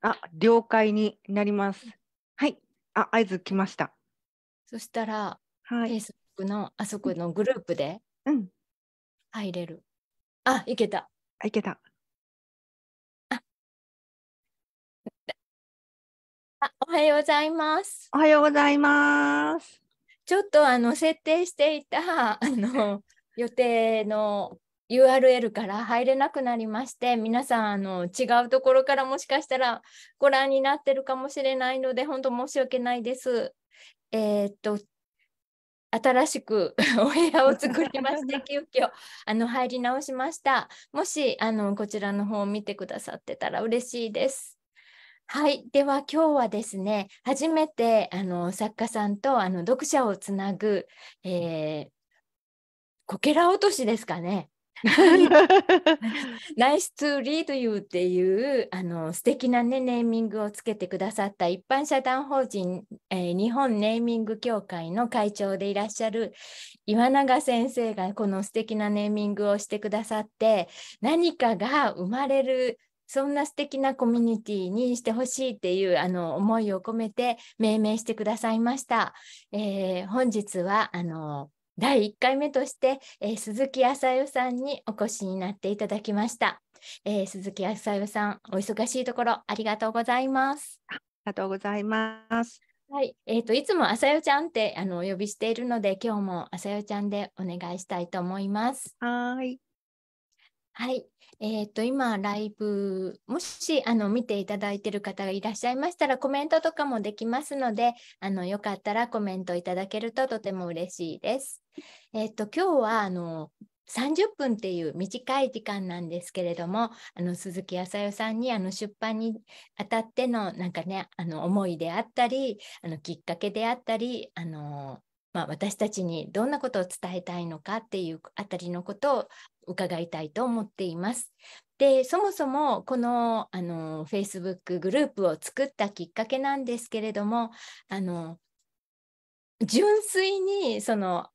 あ、了解になります。はい。あ、合図来ました。そしたら、はい、Facebook のあそこのグループで、うん。入れる。あ、いけた。あ、いけた。あ、あおはようございます。おはようございます。ちょっとあの設定していたあの予定の URL から入れなくなりまして皆さんあの違うところからもしかしたらご覧になってるかもしれないので本当申し訳ないです。えー、っと新しく お部屋を作りまして 急遽あの入り直しました。もしあのこちらの方を見てくださってたら嬉しいです。はい。では今日はですね、初めてあの作家さんとあの読者をつなぐ、えー、こけら落としですかね。ナイストゥーリードユーっていうあの素敵なねネーミングをつけてくださった一般社団法人、えー、日本ネーミング協会の会長でいらっしゃる岩永先生がこの素敵なネーミングをしてくださって何かが生まれるそんな素敵なコミュニティにしてほしいっていうあの思いを込めて命名してくださいました。えー、本日はあの第1回目として、えー、鈴木あさ代さんにお越しになっていただきました。えー、鈴木あさ代さん、お忙しいところありがとうございます。ありがとうございます。はい、えっ、ー、といつもあさよちゃんってあのお呼びしているので、今日もあさよちゃんでお願いしたいと思います。はい。はい、えー、と今ライブもしあの見ていただいている方がいらっしゃいましたらコメントとかもできますので、あのよかったらコメントいただけるととても嬉しいです。えっ、と今日はあの30分っていう短い時間なんですけれどもあの鈴木康代さんにあの出版にあたってのなんかねあの思いであったりあのきっかけであったりあの、まあ、私たちにどんなことを伝えたいのかっていうあたりのことを伺いたいと思っています。でそもそもこのあの Facebook グループを作ったきっかけなんですけれどもあの純粋にその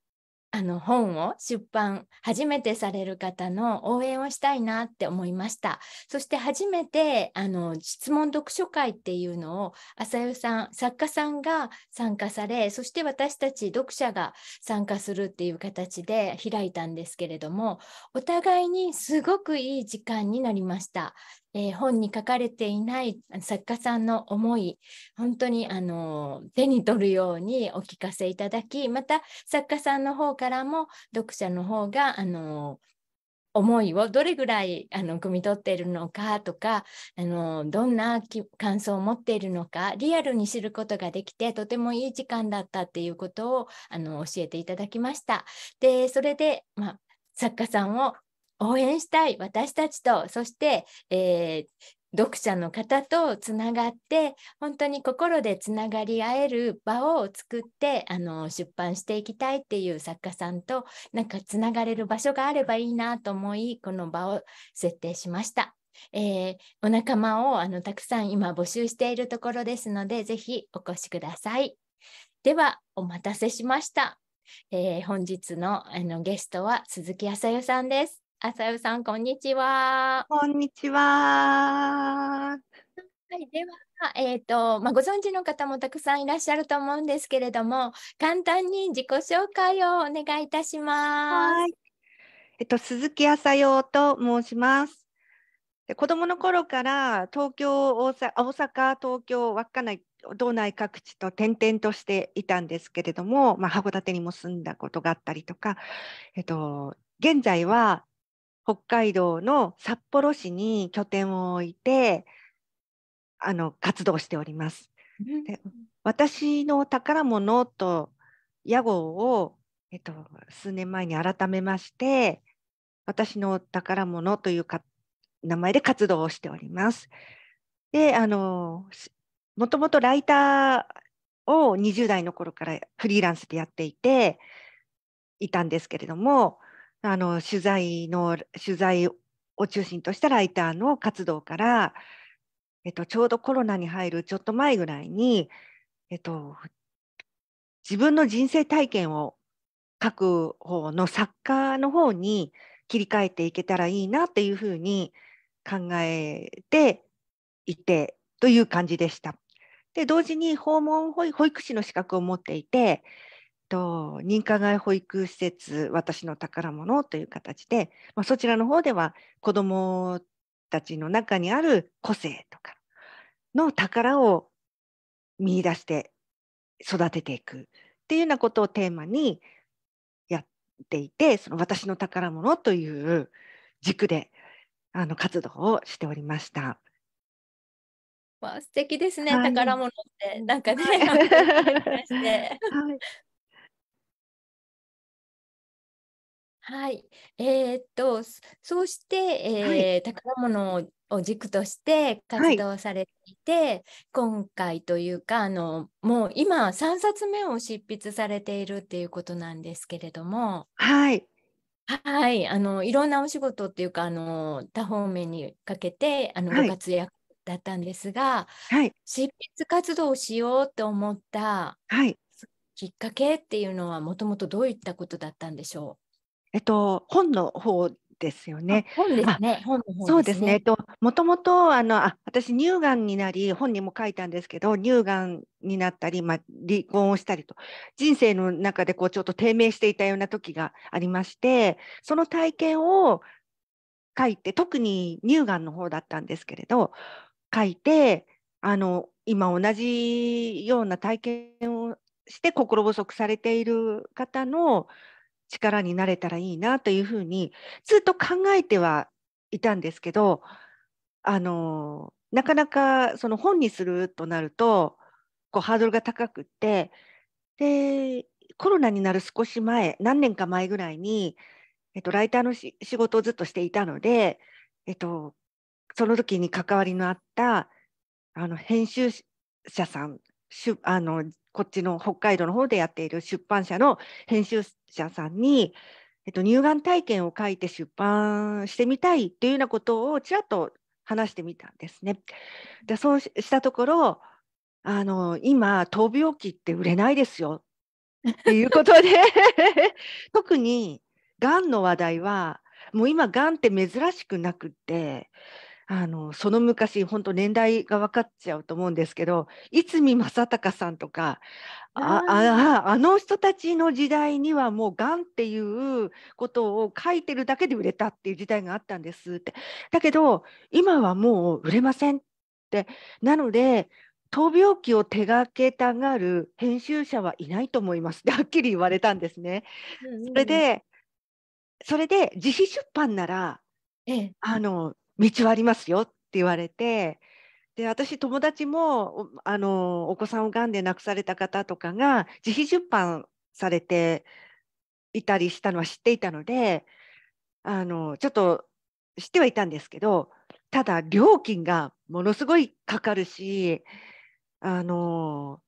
あの本を出版初めてされる方の応援をしたいなって思いましたそして初めてあの質問読書会っていうのを浅代さん作家さんが参加されそして私たち読者が参加するっていう形で開いたんですけれどもお互いにすごくいい時間になりましたえー、本に書かれていない作家さんの思い本当にあの手に取るようにお聞かせいただきまた作家さんの方からも読者の方があの思いをどれぐらいあの汲み取っているのかとかあのどんな感想を持っているのかリアルに知ることができてとてもいい時間だったっていうことをあの教えていただきました。でそれで、まあ、作家さんを応援したい私たちとそして、えー、読者の方とつながって本当に心でつながり合える場を作ってあの出版していきたいっていう作家さんとなんかつながれる場所があればいいなと思いこの場を設定しました。えー、お仲間をあのたくさん今募集しているところですので、ぜひお越しください。では、お待たせしました。えー、本日のあのゲストは鈴木あさよさんです。あさ尾さん、こんにちは。こんにちは。はい、では、えっ、ー、と、まあ、ご存知の方もたくさんいらっしゃると思うんですけれども、簡単に自己紹介をお願いいたします。えっと、鈴木あさようと申します。子供の頃から東京、大阪、東京、稚内、道内各地と転々としていたんですけれども、まあ、函館にも住んだことがあったりとか、えっと、現在は北海道の札幌市に拠点を置いてあの活動しております。で私の宝物と屋号を、えっと、数年前に改めまして私の宝物というか名前で活動をしております。であのもともとライターを20代の頃からフリーランスでやっていていたんですけれどもあの取材の取材を中心としたライターの活動から、えっと、ちょうどコロナに入るちょっと前ぐらいに、えっと、自分の人生体験を書く方の作家の方に切り替えていけたらいいなっていうふうに考えていてという感じでした。で同時に訪問保育士の資格を持っていてと認可外保育施設私の宝物という形で、まあ、そちらの方では子どもたちの中にある個性とかの宝を見いだして育てていくっていうようなことをテーマにやっていてその私の宝物という軸であの活動をしておりました。わ素敵ですね、はい、宝物ってなんかね、はい、はい、はい、えー、っとそうして、はい、え宝物を軸として活動されていて、はい、今回というかあのもう今3冊目を執筆されているっていうことなんですけれども。はいはいあのいろんなお仕事っていうかあの多方面にかけてあの、ご活躍だったんですが、はい、執筆活動をしようと思ったきっかけっていうのはもともとどういったことだったんでしょうえっと、本の方ですよね。本ですね。本の方、ね、そうですね。えっと、もともと、あの、あ、私乳がんになり、本にも書いたんですけど、乳がんになったり、まあ、離婚をしたりと。人生の中で、こう、ちょっと低迷していたような時がありまして、その体験を。書いて、特に乳がんの方だったんですけれど。書いて、あの、今同じような体験をして心細くされている方の力になれたらいいなというふうにずっと考えてはいたんですけどあのなかなかその本にするとなるとこうハードルが高くってでコロナになる少し前何年か前ぐらいに、えっと、ライターの仕事をずっとしていたので、えっと、その時に関わりのあったあの編集者さんあのこっちの北海道の方でやっている出版社の編集者さんに、えっと、乳がん体験を書いて出版してみたいというようなことをちらっと話してみたんですね。でそうしたところあの今闘病期って売れないですよっていうことで 特にがんの話題はもう今がんって珍しくなくってあのその昔本当年代が分かっちゃうと思うんですけど逸見正隆さんとかあああの人たちの時代にはもうがんっていうことを書いてるだけで売れたっていう時代があったんですってだけど今はもう売れませんってなので闘病記を手がけたがる編集者はいないと思いますって はっきり言われたんですね。それでそれで自費出版なら、ええ、あの道はありますよって言われてで私友達もあのお子さんをがんで亡くされた方とかが自費出版されていたりしたのは知っていたのであのちょっと知ってはいたんですけどただ料金がものすごいかかるしあの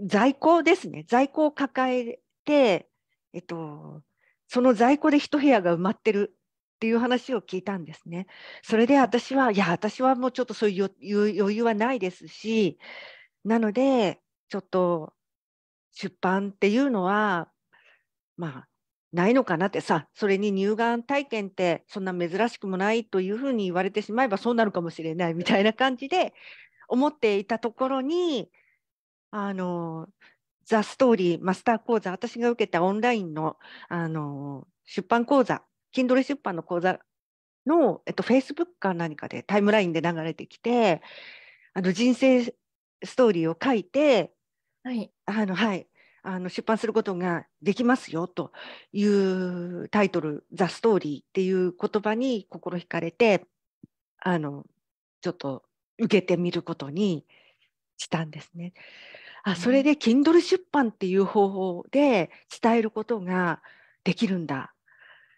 在庫ですね在庫を抱えて、えっと、その在庫で一部屋が埋まってるっていう話を聞いたんですね。それで私はいや私はもうちょっとそういう余裕はないですしなのでちょっと出版っていうのはまあないのかなってさそれに乳がん体験ってそんな珍しくもないというふうに言われてしまえばそうなるかもしれないみたいな感じで思っていたところにあのザ・ストーリーマスター講座私が受けたオンラインのあの出版講座 Kindle 出版の講座の、えっと、Facebook か何かでタイムラインで流れてきてあの人生ストーリーを書いて、はいあのはい、あの出版することができますよというタイトル「ザ・ストーリー」っていう言葉に心惹かれてあのちょっと受けてみることにしたんですね。あそれで Kindle 出版っていう方法で伝えることができるんだ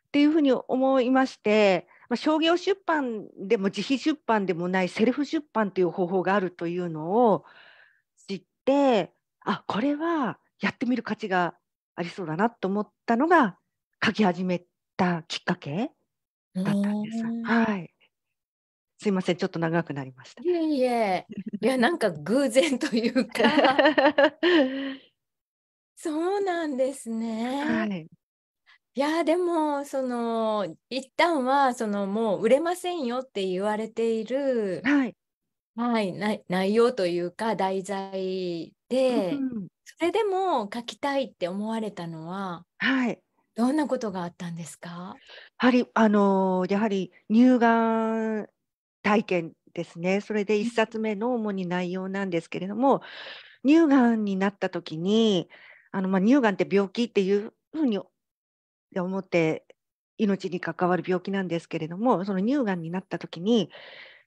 っていうふうに思いまして、まあ、商業出版でも自費出版でもないセルフ出版という方法があるというのを知ってあこれはやってみる価値がありそうだなと思ったのが書き始めたきっかけだったんです。はい、すいませんちょっと長くなりました。いえいえいやなんか偶然というか そうなんですね。はいいやでもその一旦はそのもう売れませんよって言われている、はいはい、内容というか題材で、うん、それでも書きたいって思われたのは、はい、どんなことがあったんですかやはり、あのー、やはり乳がん体験ですねそれで1冊目の主に内容なんですけれども乳がんになった時にあの、まあ、乳がんって病気っていうふうにで思って命に関わる病気なんですけれどもその乳がんになった時に、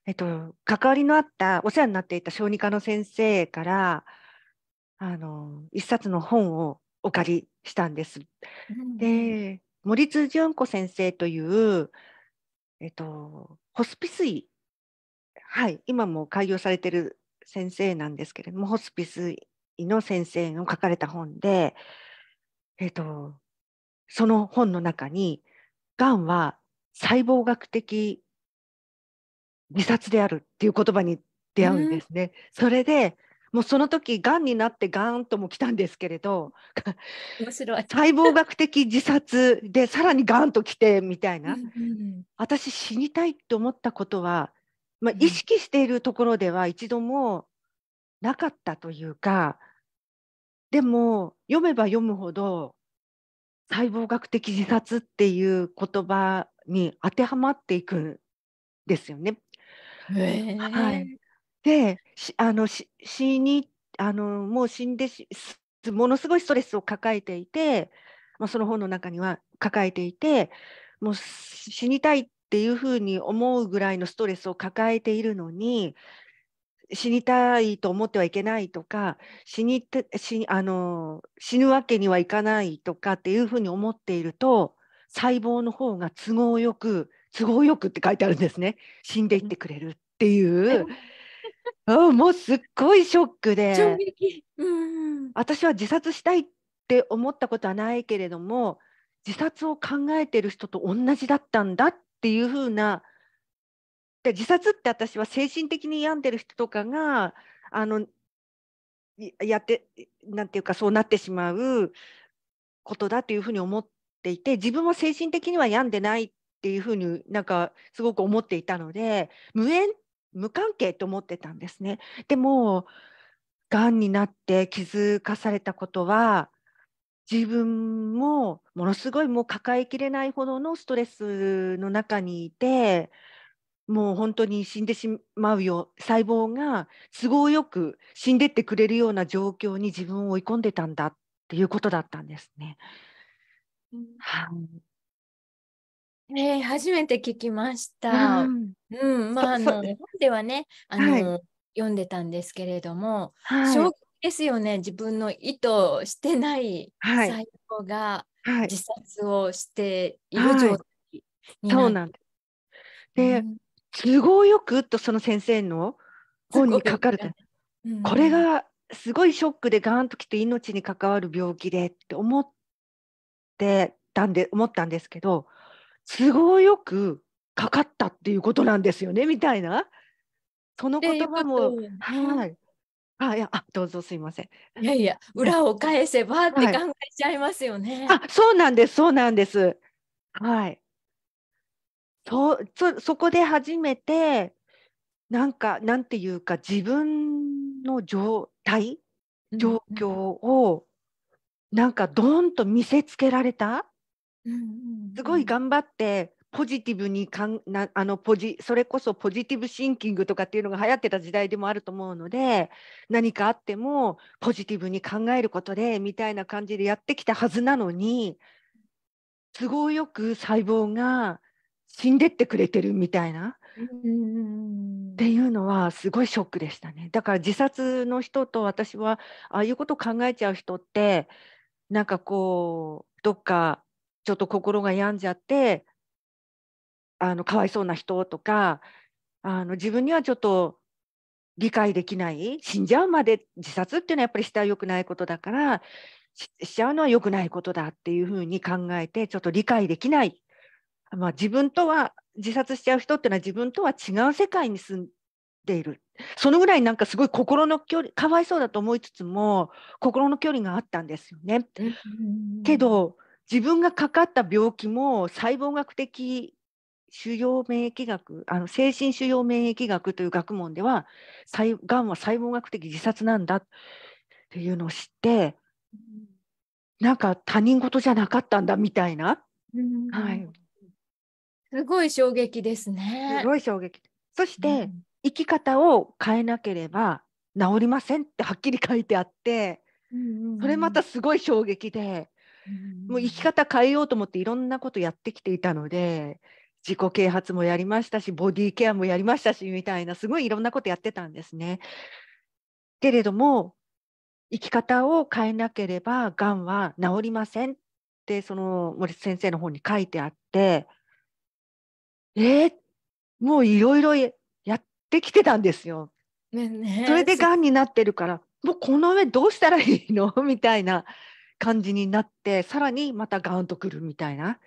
えっと、関わりのあったお世話になっていた小児科の先生からあの一冊の本をお借りしたんです。うん、で森津純子先生という、えっと、ホスピス医、はい、今も開業されてる先生なんですけれどもホスピス医の先生の書かれた本で、えっと、その本の中に、がんは細胞学的自殺であるっていう言葉に出会うんですね。それでもうその時がんになってがんとも来たんですけれど面白い細胞学的自殺でさらにがんと来てみたいな、うんうん、私死にたいと思ったことは、まあ、意識しているところでは一度もなかったというかでも読めば読むほど細胞学的自殺っていう言葉に当てはまっていくんですよね。えー、はい、であの死にあのもう死んでものすごいストレスを抱えていて、まあ、その本の中には抱えていてもう死にたいっていうふうに思うぐらいのストレスを抱えているのに死にたいと思ってはいけないとか死に死あの死ぬわけにはいかないとかっていうふうに思っていると細胞の方が都合よく都合よくって書いてあるんですね死んでいってくれるっていう。うん、もうすっごいショックで撃、うん、私は自殺したいって思ったことはないけれども自殺を考えてる人と同じだったんだっていうふうなで自殺って私は精神的に病んでる人とかがあのやってなんていうかそうなってしまうことだというふうに思っていて自分は精神的には病んでないっていうふうになんかすごく思っていたので無縁無関係と思ってたんですね。でもがんになって気づかされたことは自分もものすごいもう抱えきれないほどのストレスの中にいてもう本当に死んでしまうよ細胞が都合よく死んでってくれるような状況に自分を追い込んでたんだっていうことだったんですね。うん、はい、えー、初めて聞きました。うん、うん、まああの日本ではね、あの、はい、読んでたんですけれども、はい、衝撃ですよね。自分の意図してない細胞が自殺をしている状態になはいそうなんです。で、うん、都合よくとその先生の本に書かれた、うん、これがすごいショックでガーンときて命に関わる病気でって思ってたんで思ったんですけど都合よくかかったっていうことなんですよねみたいなその言葉も、ね、はいあいやあどうぞすいませんいやいや裏を返せばって考えちゃいますよね、はい、あそうなんですそうなんですはいそうそそこで初めてなんかなんていうか自分の状態状況をなんかドんンと見せつけられた、すごい頑張ってポジティブにかんなあのポジそれこそポジティブシンキングとかっていうのが流行ってた時代でもあると思うので何かあってもポジティブに考えることでみたいな感じでやってきたはずなのに都合よく細胞が死んでってくれてるみたいな。っていうのはすごいショックでしたねだから自殺の人と私はああいうことを考えちゃう人ってなんかこうどっかちょっと心が病んじゃってあのかわいそうな人とかあの自分にはちょっと理解できない死んじゃうまで自殺っていうのはやっぱりしたら良くないことだからしちゃうのは良くないことだっていうふうに考えてちょっと理解できないまあ、自分とは自殺しちゃう人っていうのは自分とは違う世界に住んでいるそのぐらいなんかすごい心の距離かわいそうだと思いつつも心の距離があったんですよね。けど自分がかかった病気も細胞学的腫瘍免疫学あの精神腫瘍免疫学という学問ではがんは細胞学的自殺なんだっていうのを知ってなんか他人事じゃなかったんだみたいな、はい、すごい衝撃ですね。すごい衝撃。そして、うん、生き方を変えなければ治りませんってはっきり書いてあって、それまたすごい衝撃で、うん、もう生き方変えようと思っていろんなことやってきていたので自己啓発もやりましたしボディケアもやりましたしみたいなすごいいろんなことやってたんですね。けれども生き方を変えなければがんは治りませんってその森先生の本に書いてあって。えー、もういろいろやってきてたんですよ。ねね、それでがんになってるからもうこの上どうしたらいいの みたいな感じになってさらにまたがんとくるみたいな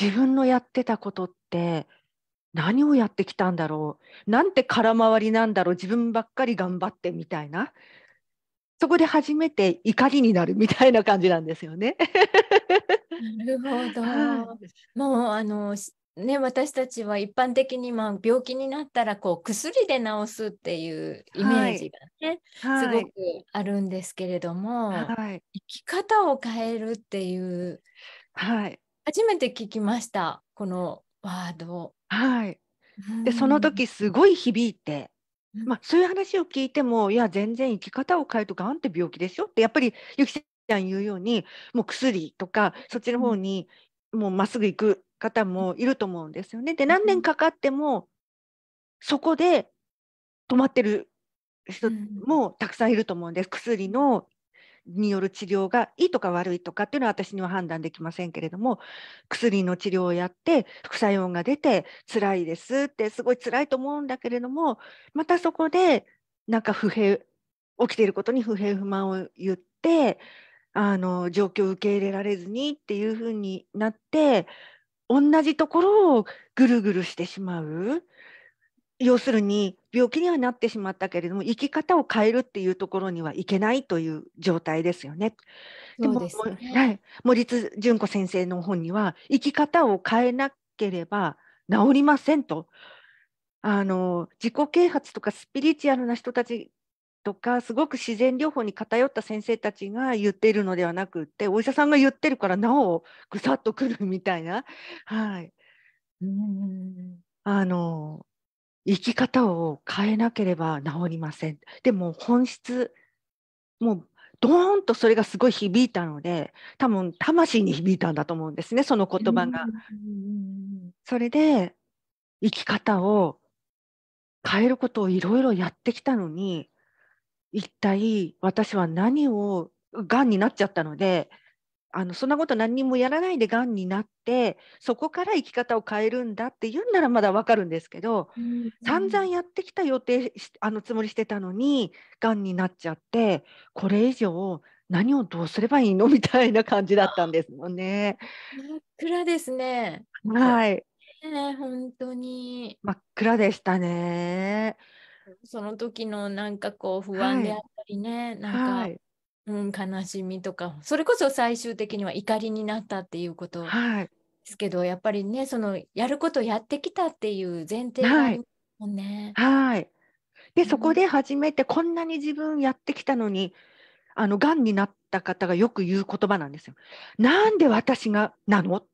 自分のやってたことって何をやってきたんだろうなんて空回りなんだろう自分ばっかり頑張ってみたいなそこで初めて怒りになるみたいな感じなんですよね。なるほど、はい、もうあのね、私たちは一般的に、まあ、病気になったらこう薬で治すっていうイメージがね、はい、すごくあるんですけれども、はい、生き方を変えるっていう、はい、初めて聞きましたこのワード。はい、でその時すごい響いて、まあ、そういう話を聞いてもいや全然生き方を変えるとがんって病気でしょってやっぱりゆきちゃん言うようにもう薬とかそっちの方にもうまっすぐ行く方もいると思うんですよね。で何年かかってもそこで止まってる人もたくさんいると思うんです。薬のによる治療がいいとか悪いとかっていうのは私には判断できませんけれども薬の治療をやって副作用が出て辛いですってすごい辛いと思うんだけれどもまたそこでなんか不平起きていることに不平不満を言ってあの状況を受け入れられずにっていうふうになって同じところをぐるぐるしてしまう要するに病気にはなってしまったけれども生き方を変えるっていうところにはいけないという状態ですよね。でも、ね、はい、森津純子先生の本には生き方を変えなければ治りませんと。あの自己啓発とかスピリチュアルな人たちとかすごく自然療法に偏った先生たちが言っているのではなくてお医者さんが言ってるからなおぐさっとくるみたいな、はい、うんあの生き方を変えなければ治りませんでも本質もうドーンとそれがすごい響いたので多分魂に響いたんだと思うんですねその言葉が。それで生き方を変えることをいろいろやってきたのに一体私は何をがんになっちゃったのであのそんなこと何にもやらないでがんになってそこから生き方を変えるんだって言うんならまだ分かるんですけど、うん、散々やってきた予定あのつもりしてたのにがんになっちゃってこれ以上何をどうすればいいのみたいな感じだったんですもんね。真っ暗ですね。はい。ね、本当に。真っ暗でしたね。その時のなんかこう不安であったりね、はい、なんか、はい、うん、悲しみとかそれこそ最終的には怒りになったっていうことですけど、はい、やっぱりねそのやることやってきたっていう前提があるもんね。はいで、うん、そこで初めてこんなに自分やってきたのにあのがんになった方がよく言う言葉なんですよ。なんで私がなのっ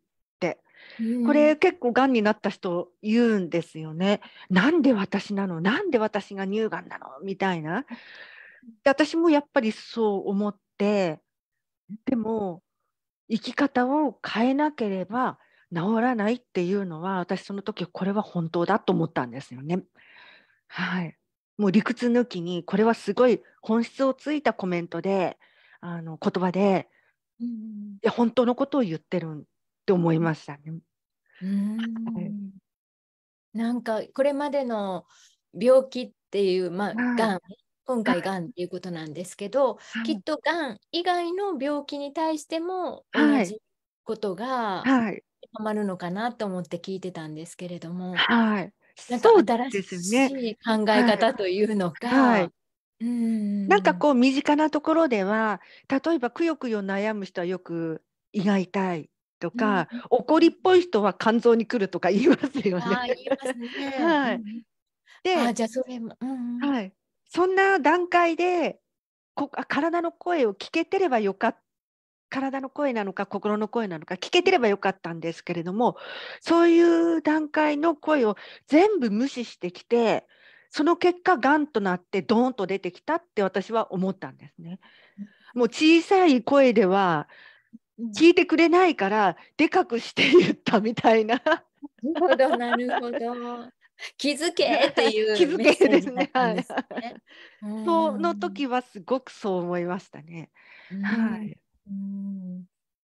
これ結構がんになった人言うんですよね。なんで私なのなんで私が乳がんなのみたいな。で私もやっぱりそう思ってでも生き方を変えなければ治らないっていうのは私その時これは本当だと思ったんですよね。はい、もう理屈抜きにこれはすごい本質をついたコメントであの言葉で、うん、いや本当のことを言ってるんって思いましたね。うん、なんかこれまでの病気っていう、まあ、がん、今回がんっていうことなんですけど、はい、きっとがん以外の病気に対しても同じことが、はい、はまるのかなと思って聞いてたんですけれども、はい、なんか新しい考え方というのか。はいうんなんかこう身近なところでは例えばくよくよ悩む人はよく胃が痛いとか、うん、怒りっぽい人は肝臓に来るとか言いますよね。はい。で、じゃあそれも、うんはい。そんな段階でこ体の声を聞けてればよかった。体の声なのか心の声なのか聞けてればよかったんですけれどもそういう段階の声を全部無視してきてその結果がんとなってドーンと出てきたって私は思ったんですね。もう小さい声では聞いてくれないからでかくして言ったみたいな。なるほどなるほど。気づけっていう気づけですね。はい。その時はすごくそう思いましたね。はい。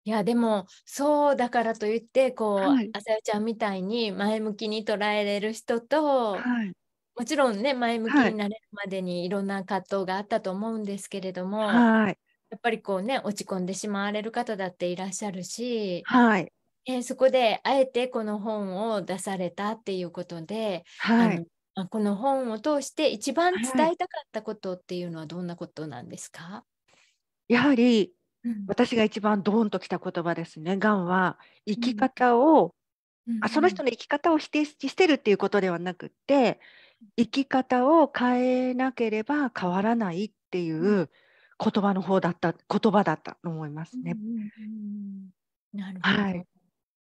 いやでもそうだからといってこう、はい、あさよちゃんみたいに前向きに捉えれる人と、はい、もちろんね前向きになれるまでにいろんな葛藤があったと思うんですけれども、はい、やっぱりこうね落ち込んでしまわれる方だっていらっしゃるし、はいえー、そこであえてこの本を出されたっていうことで、はい、あのこの本を通して一番伝えたかったことっていうのはどんなことなんですか、やはり私が一番ドーンときた言葉ですね。がんは生き方を、うん、あその人の生き方を否定してるっていうことではなくて生き方を変えなければ変わらないっていう言葉の方だった言葉だったと思いますね。はい、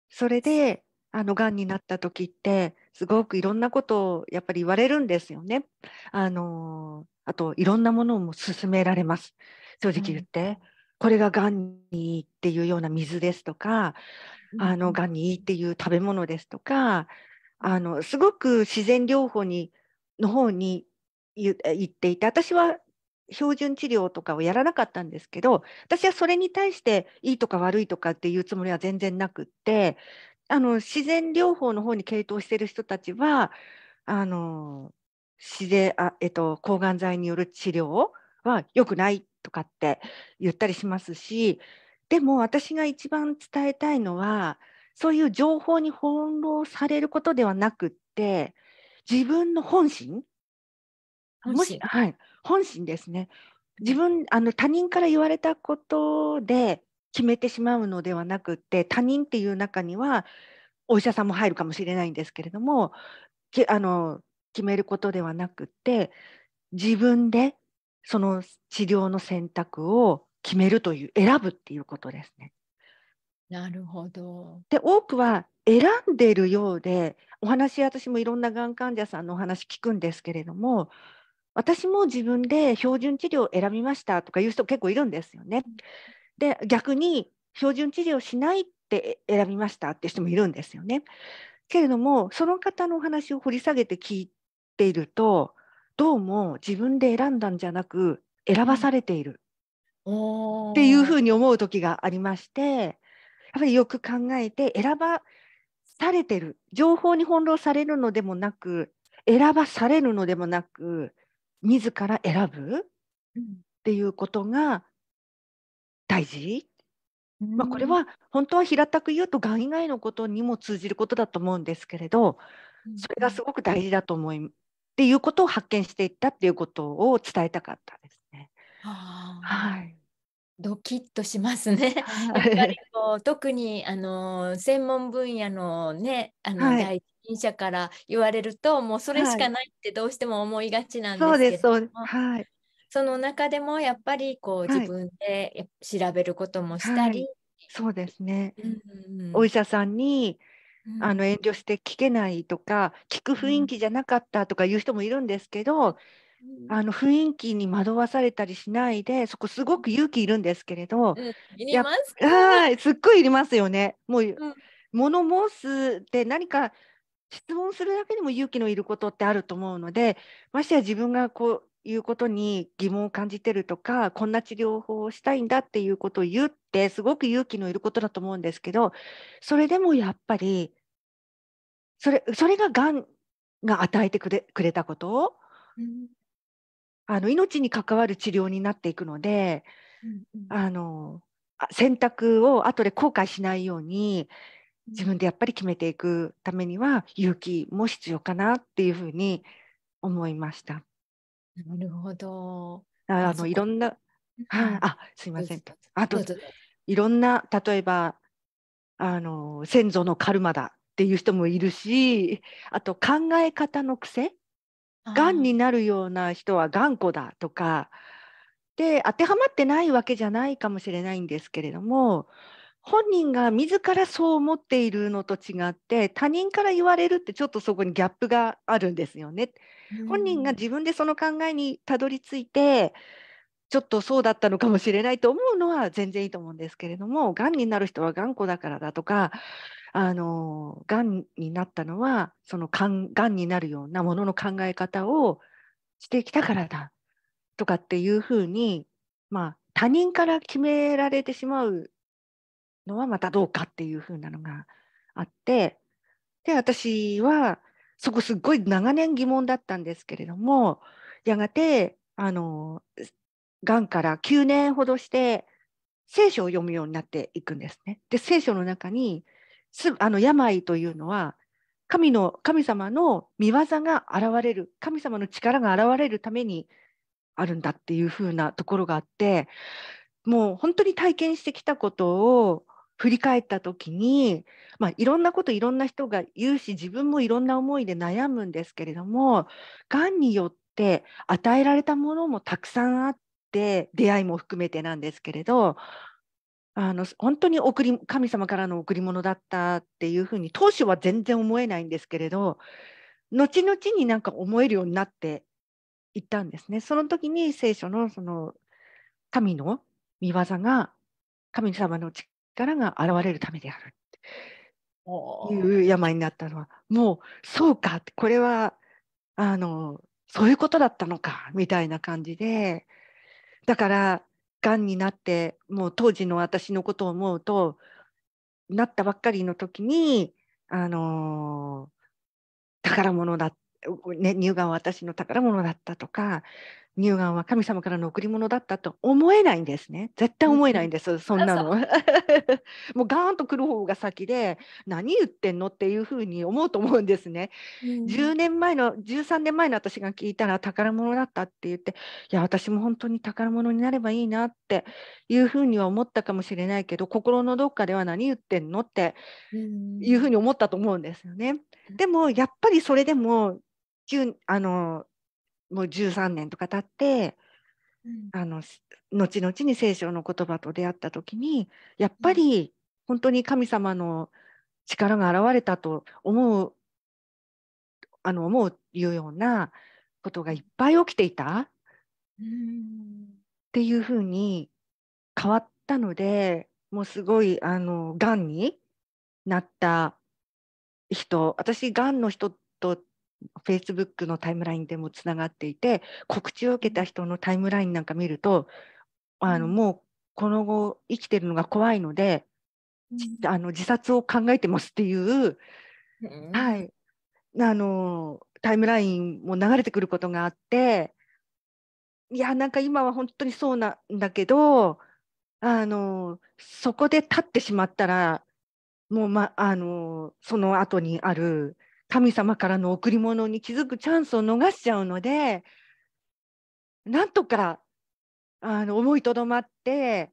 それであのがんになった時ってすごくいろんなことをやっぱり言われるんですよね。あのあといろんなものも勧められます正直言って。うんこれががんにいいっていうような水ですとか、あのがんにいいっていう食べ物ですとか、あのすごく自然療法にの方に言っていて、私は標準治療とかをやらなかったんですけど私はそれに対していいとか悪いとかっていうつもりは全然なくってあの自然療法の方に傾倒してる人たちはあの自然あ、えっと、抗がん剤による治療は良くないとかって言ったりしますしでも私が一番伝えたいのはそういう情報に翻弄されることではなくって自分の本心もし、はい、本心ですね。自分あの他人から言われたことで決めてしまうのではなくって他人っていう中にはお医者さんも入るかもしれないんですけれどもきあの決めることではなくって自分でその治療の選択を決めるという選ぶっていうことですね。なるほど。で多くは選んでるようでお話私もいろんながん患者さんのお話聞くんですけれども私も自分で標準治療を選びましたとかいう人結構いるんですよね。で逆に標準治療しないって選びましたって人もいるんですよね。けれどもその方のお話を掘り下げて聞いているとどうも自分で選んだんじゃなく選ばされているっていうふうに思う時がありましてやっぱりよく考えて選ばされてる情報に翻弄されるのでもなく選ばされるのでもなく自ら選ぶっていうことが大事、まあ、これは本当は平たく言うとがん以外のことにも通じることだと思うんですけれどそれがすごく大事だと思いっていうことを発見していったっていうことを伝えたかったですね。はい、ドキッとしますね。やっぱりこう特にあの専門分野のねあの、はい、大任者から言われるともうそれしかないってどうしても思いがちなんですけど、はい、その中でもやっぱりこう自分で調べることもしたり、はい、そうですね、うんうん、お医者さんにあの遠慮して聞けないとか聞く雰囲気じゃなかったとか言う人もいるんですけど、あの雰囲気に惑わされたりしないでそこすごく勇気いるんですけれど、うん、いますはいすっごいいりますよね。もう、うん、物申すって何か質問するだけでも勇気のいることってあると思うのでましてや自分がこういうことに疑問を感じてるとかこんな治療法をしたいんだっていうことを言ってすごく勇気のいることだと思うんですけどそれでもやっぱりそれそれががんが与えてくれくれたこと、うん、あの命に関わる治療になっていくので、うんうん、あの選択を後で後悔しないように自分でやっぱり決めていくためには勇気も必要かなっていうふうに思いました。なるほど。あのいろんな、はい、あすいません。あといろんな例えばあの先祖のカルマだっていう人もいるし、あと考え方の癖、がんになるような人は頑固だとか。で当てはまってないわけじゃないかもしれないんですけれども本人が自らそう思っているのと違って他人から言われるってちょっとそこにギャップがあるんですよね。うん、本人が自分でその考えにたどり着いてちょっとそうだったのかもしれないと思うのは全然いいと思うんですけれどもがんになる人は頑固だからだとかあのがんになったのはそのがんになるようなものの考え方をしてきたからだとかっていうふうに、まあ、他人から決められてしまうのはまたどうかっていう風なのがあってで私はそこすっごい長年疑問だったんですけれどもやがてあのがんから9年ほどして聖書を読むようになっていくんですね。で聖書の中にすあの病というのは神の神様の見業が現れる神様の力が現れるためにあるんだっていう風なところがあってもう本当に体験してきたことを振り返った時に、まあ、いろんなこといろんな人が言うし自分もいろんな思いで悩むんですけれどもがんによって与えられたものもたくさんあって出会いも含めてなんですけれどあの本当に贈り神様からの贈り物だったっていうふうに当初は全然思えないんですけれど後々になんか思えるようになっていったんですね。その時に聖書のその神の御業が神様の力が現れるためであるいう病になったのはもうそうかこれはあのそういうことだったのかみたいな感じでだからがんになってもう当時の私のことを思うとなったばっかりの時にあの宝物だ、ね、乳がんは私の宝物だったとか乳がんは神様からの贈り物だったと思えないんですね絶対思えないんです、うん、そんなの もうガーンと来る方が先で何言ってんのっていうふうに思うと思うんですね、うん、10年前の13年前の私が聞いたら宝物だったって言っていや私も本当に宝物になればいいなっていうふうには思ったかもしれないけど心のどっかでは何言ってんのっていうふうに思ったと思うんですよね、うん、でもやっぱりそれでもあのもう13年とか経って、うん、あの後々に聖書の言葉と出会った時にやっぱり本当に神様の力が現れたと思うあの思ういうようなことがいっぱい起きていた、うん、っていうふうに変わったのでもうすごいあのがんになった人私がんの人と Facebook のタイムラインでもつながっていて告知を受けた人のタイムラインなんか見るとあの、もうこの後生きてるのが怖いので、うん、あの自殺を考えてますっていう、はい、あのタイムラインも流れてくることがあっていやなんか今は本当にそうなんだけどあのそこで立ってしまったらもう、ま、あのその後にある神様からの贈り物に気づくチャンスを逃しちゃうのでなんとかあの思いとどまって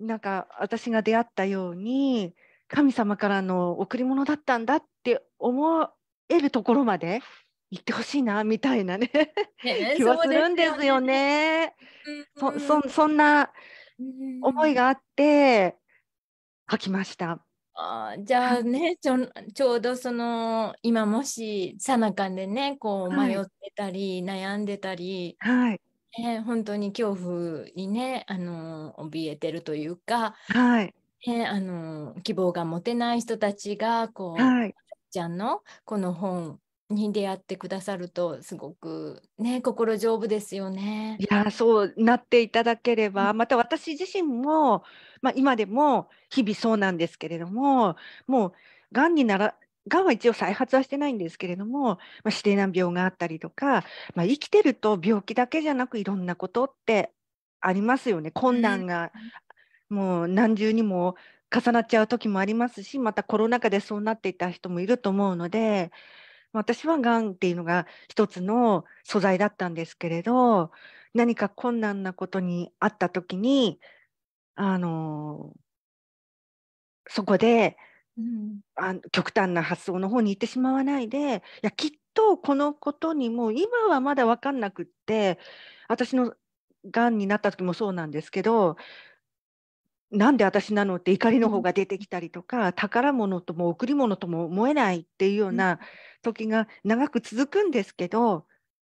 なんか私が出会ったように神様からの贈り物だったんだって思えるところまで行ってほしいなみたいなね気はするんですよね。そそんな思いがあって書きました。あじゃあねちょちょうどその今もしさなかでねこう迷ってたり、はい、悩んでたり、はいね、本当に恐怖にねあの怯えてるというか、はいね、あの希望が持てない人たちがこう、はい、ちゃんのこの本に出会ってくださるとすごくね心丈夫ですよね。いやそうなっていただければ、また私自身も、まあ、今でも日々そうなんですけれどももうがんにならがんは一応再発はしてないんですけれども、まあ、指定難病があったりとか、まあ、生きてると病気だけじゃなくいろんなことってありますよね困難が、もう何重にも重なっちゃう時もありますしまたコロナ禍でそうなっていた人もいると思うので私はがんっていうのが一つの素材だったんですけれど何か困難なことにあった時にあのそこで、うん、あ極端な発想の方に行ってしまわないでいやきっとこのことにも今はまだ分かんなくって私のがんになった時もそうなんですけどなんで私なのって怒りの方が出てきたりとか、宝物とも贈り物とも思えないっていうような時が長く続くんですけど、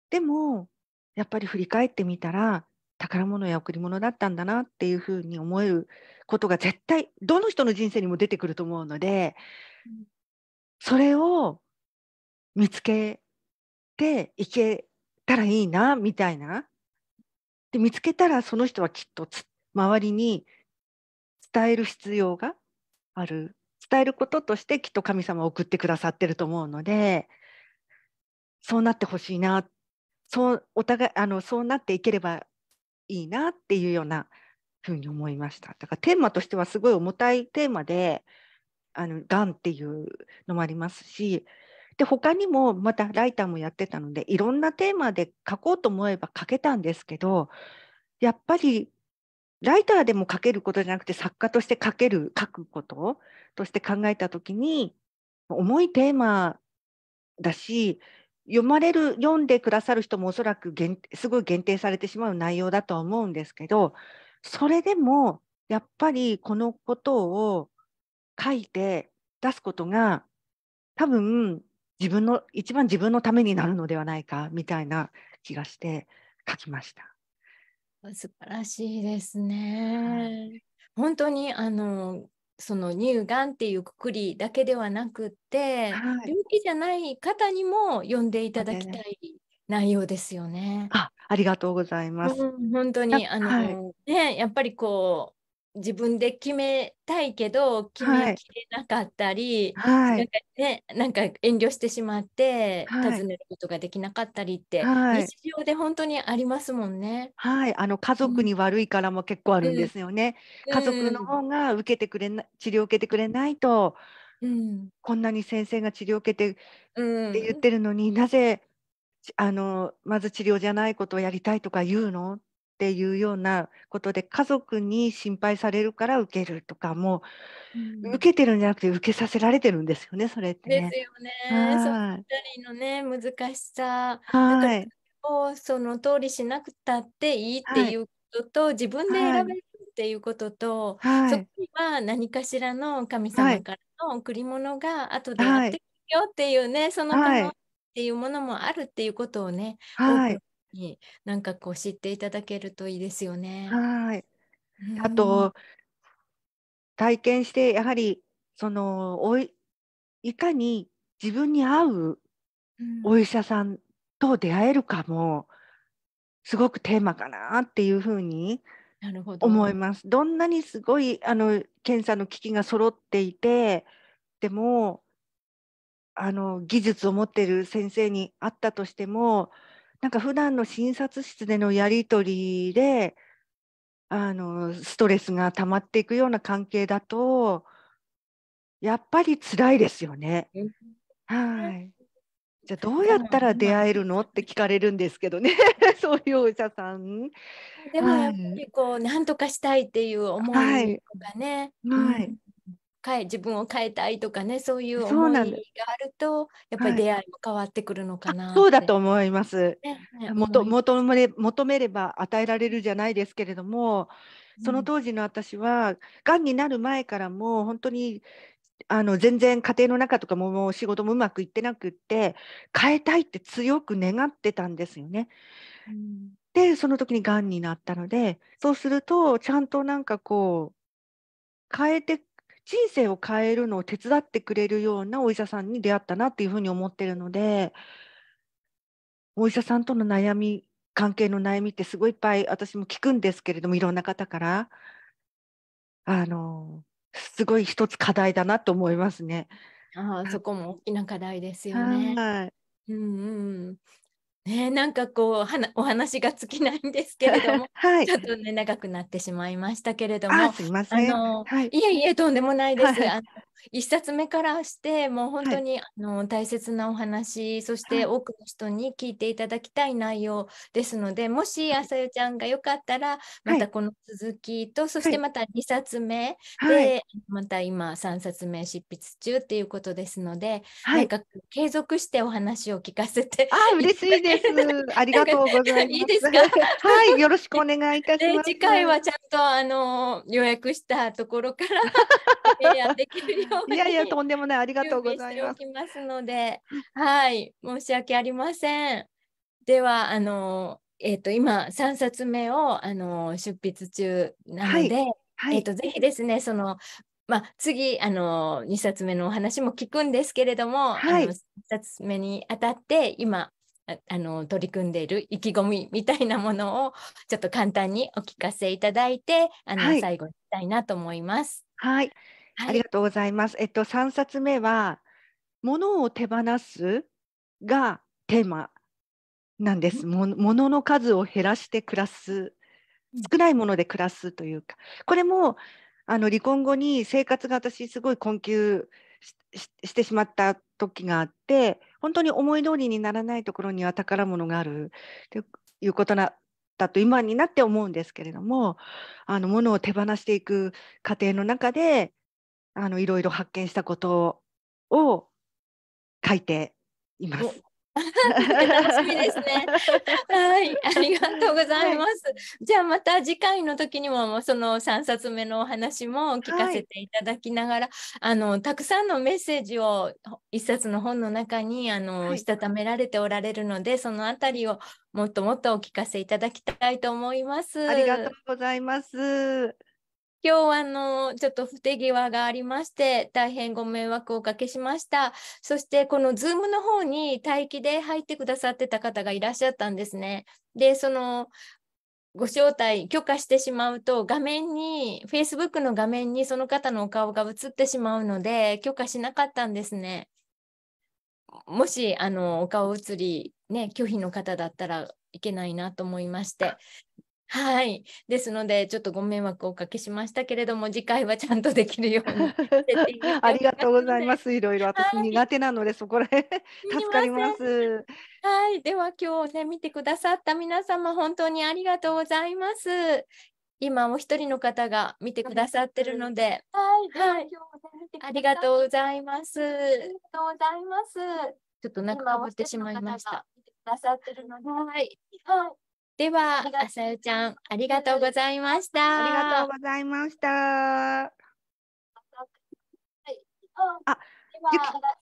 でもやっぱり振り返ってみたら宝物や贈り物だったんだなっていうふうに思えることが絶対どの人の人生にも出てくると思うので、それを見つけていけたらいいなみたいな。で見つけたらその人はきっと周りに伝える必要がある伝えることとしてきっと神様を送ってくださってると思うのでそうなってほしいなそうお互いあのそうなっていければいいなっていうようなふうに思いましただからテーマとしてはすごい重たいテーマでがんっていうのもありますしで他にもまたライターもやってたのでいろんなテーマで書こうと思えば書けたんですけどやっぱりライターでも書けることじゃなくて作家として書ける、書くこととして考えた時に、重いテーマだし、読まれる、読んでくださる人もおそらくすごい限定されてしまう内容だとは思うんですけど、それでもやっぱりこのことを書いて出すことが多分自分の一番自分のためになるのではないかみたいな気がして書きました。素晴らしいですね。はい、本当にあのその乳がんっていうくくりだけではなくて、はい、病気じゃない方にも呼んでいただきたい内容ですよね。あありがとうございます。うん、本当にあの、はい、ねやっぱりこう自分で決めたいけど決めきれなかったり、はい、なんかね、なんか遠慮してしまって、はい、尋ねることができなかったりって、はい、日常で本当にありますもんね。はい、あの家族に悪いからも結構あるんですよね。うん、家族の方が受けてくれな治療を受けてくれないと、うん、こんなに先生が治療を受けて、って言ってるのになぜあのまず治療じゃないことをやりたいとか言うのっていうようなことで家族に心配されるから受けるとかも、うん、受けてるんじゃなくて受けさせられてるんですよねそれって、ね、ですよね。その人のね難しさ。はい。をその通りしなくたっていいっていうことと、はい、自分で選べるっていうことと、はい、そこには何かしらの神様からの贈り物が後でやってくるよっていうね、はい、その可能っていうものもあるっていうことをね、はい、になかこう知っていただけるといいですよね。はい。あと、体験してやはりそのおいいかに自分に合うお医者さんと出会えるかもすごくテーマかなっていうふうに思います。どんなにすごいあの検査の機器が揃っていてでもあの技術を持っている先生に会ったとしてもなんか普段の診察室でのやり取りであのストレスが溜まっていくような関係だとやっぱり辛いですよね。はいじゃあどうやったら出会えるのって聞かれるんですけどね そういうお医者さん。でもやっぱりこう、はい、とかしたいっていう思いとかね、はい、はいうん変え自分を変えたいとかねそういう思いがあるとやっぱり出会いも変わってくるのかな、はい、そうだと思います。ねね、求求め求めれば与えられるじゃないですけれどもその当時の私はが、んになる前からも本当にあの全然家庭の中とかももう仕事もうまくいってなくって変えたいって強く願ってたんですよね。うん、でその時にがんになったのでそうするとちゃんとなんかこう変えて人生を変えるのを手伝ってくれるようなお医者さんに出会ったなっていうふうに思ってるのでお医者さんとの悩み関係の悩みってすごいいっぱい私も聞くんですけれどもいろんな方からあのすごい一つ課題だなと思いますね。あそこも大きな課題ですよね。はい、うんうん、ね、なんかこうはなお話が尽きないんですけれども、はい、ちょっとね長くなってしまいましたけれどもあすいません、はい、いえいえとんでもないです、はい、あ1冊目からしてもう本当に、はい、あの大切なお話そして多くの人に聞いていただきたい内容ですので、はい、もしあさよちゃんがよかったらまたこの続きと、はい、そしてまた2冊目で、また今3冊目執筆中っていうことですので、なんか継続してお話を聞かせてあ嬉しいですありがとうございますいいですか はいよろしくお願いいたします次回はちゃんとあの予約したところからやってきるいやいや、とんでもない。ありがとうございます。ますので、はい、申し訳ありません。では、あの、えっ、ー、と、今3冊目を、あの、出筆中なので、はいはい、えっ、ー、と、ぜひですね、その、まあ、次あの2冊目のお話も聞くんですけれども、はい、あの2冊目にあたって今あの取り組んでいる意気込みみたいなものをちょっと簡単にお聞かせいただいてあの、はい、最後にしたいなと思います。はいはい、ありがとうございます。えっと、3冊目は、物を手放すがテーマなんです。ものの数を減らして暮らす、少ないもので暮らすというか、これもあの離婚後に生活が私、すごい困窮してしまった時があって、本当に思い通りにならないところには宝物があるということなだと今になって思うんですけれどもあの物を手放していく過程の中であのいろいろ発見したことを書いています。楽しみですね。はい、ありがとうございます。はい、じゃあまた次回の時にもその3冊目のお話も聞かせていただきながら、はい、あのたくさんのメッセージを1冊の本の中にあの、はい、したためられておられるので、その辺りをもっともっとお聞かせいただきたいと思います。ありがとうございます。今日はあのちょっと不手際がありまして大変ご迷惑をおかけしましたそしてこの Zoom の方に待機で入ってくださってた方がいらっしゃったんですねでそのご招待許可してしまうと画面に Facebook の画面にその方のお顔が映ってしまうので許可しなかったんですねもしあのお顔映りね拒否の方だったらいけないなと思いましてはい。ですので、ちょっとご迷惑をおかけしましたけれども、次回はちゃんとできるように ありがとうございます。いろいろ 私苦手なので、そこら辺 助かります。はい。では今日ね、見てくださった皆様、本当にありがとうございます。今お一人の方が見てくださってるので、はい、はい、ね、ありがとうございます。ありがとうございます。ちょっとなんかぶってしまいました。見てくださってるので、はい、はい。では、あさゆちゃん、ありがとうございました。ありがとうございました。あ、ゆき、